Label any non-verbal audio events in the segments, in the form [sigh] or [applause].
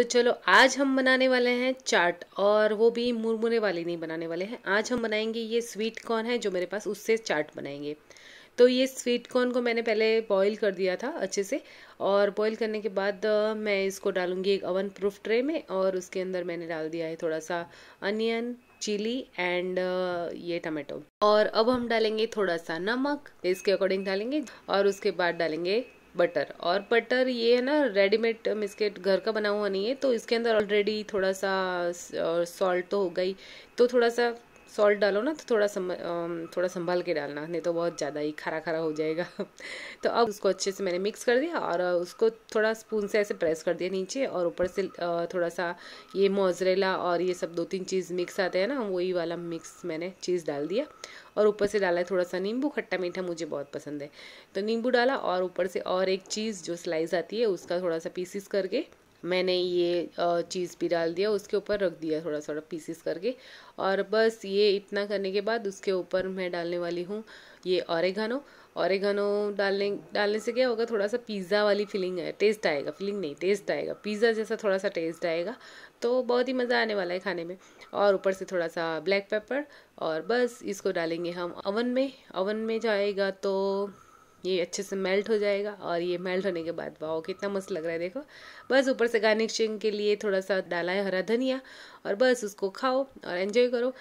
तो चलो आज हम बनाने वाले हैं चाट और वो भी मुरमुरे वाली नहीं बनाने वाले हैं आज हम बनाएंगे ये स्वीट कॉर्न है जो मेरे पास उससे चाट बनाएंगे तो ये स्वीट कॉर्न को मैंने पहले बॉईल कर दिया था अच्छे से और बॉईल करने के बाद मैं इसको डालूंगी एक अवन प्रूफ ट्रे में और उसके अंदर मैंने डाल दिया है थोड़ा सा अनियन चिली एंड ये टमाटो और अब हम डालेंगे थोड़ा सा नमक इसके अकॉर्डिंग डालेंगे और उसके बाद डालेंगे बटर और बटर ये है ना रेडीमेड बिस्किट घर का बना हुआ नहीं है तो इसके अंदर ऑलरेडी थोड़ा सा सॉल्ट तो हो गई तो थोड़ा सा सॉल्ट डालो ना तो थोड़ा सम थोड़ा संभाल के डालना नहीं तो बहुत ज़्यादा ही खरा खरा हो जाएगा [laughs] तो अब उसको अच्छे से मैंने मिक्स कर दिया और उसको थोड़ा स्पून से ऐसे प्रेस कर दिया नीचे और ऊपर से थोड़ा सा ये मोजरेला और ये सब दो तीन चीज़ मिक्स आते हैं ना वही वाला मिक्स मैंने चीज़ डाल दिया और ऊपर से डाला है थोड़ा सा नींबू खट्टा मीठा मुझे बहुत पसंद है तो नींबू डाला और ऊपर से और एक चीज़ जो स्लाइस आती है उसका थोड़ा सा पीसीस करके मैंने ये चीज़ भी डाल दिया उसके ऊपर रख दिया थोड़ा थोड़ा पीसीस करके और बस ये इतना करने के बाद उसके ऊपर मैं डालने वाली हूँ ये और औरेगानो डालने डालने से क्या होगा थोड़ा सा पिज़्ज़ा वाली फीलिंग है टेस्ट आएगा फीलिंग नहीं टेस्ट आएगा पिज़्ज़ा जैसा थोड़ा सा टेस्ट आएगा तो बहुत ही मज़ा आने वाला है खाने में और ऊपर से थोड़ा सा ब्लैक पेपर और बस इसको डालेंगे हम ओवन में ओवन में जाएगा तो ये अच्छे से मेल्ट हो जाएगा और ये मेल्ट होने के बाद वाओ कितना मस्त लग रहा है देखो बस ऊपर से गार्निशिंग के लिए थोड़ा सा डाला है हरा धनिया और बस उसको खाओ और एंजॉय करो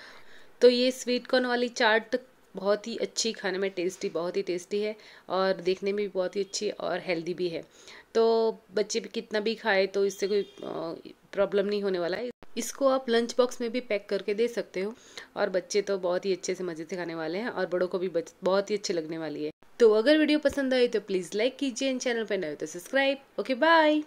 तो ये स्वीट कॉर्न वाली चाट बहुत ही अच्छी खाने में टेस्टी बहुत ही टेस्टी है और देखने में भी बहुत ही अच्छी और हेल्दी भी है तो बच्चे भी कितना भी खाए तो इससे कोई प्रॉब्लम नहीं होने वाला है इसको आप लंच बॉक्स में भी पैक करके दे सकते हो और बच्चे तो बहुत ही अच्छे से मज़े से खाने वाले हैं और बड़ों को भी बहुत ही अच्छी लगने वाली है तो अगर वीडियो पसंद आए तो प्लीज़ लाइक कीजिए एंड चैनल पर नए तो सब्सक्राइब ओके बाय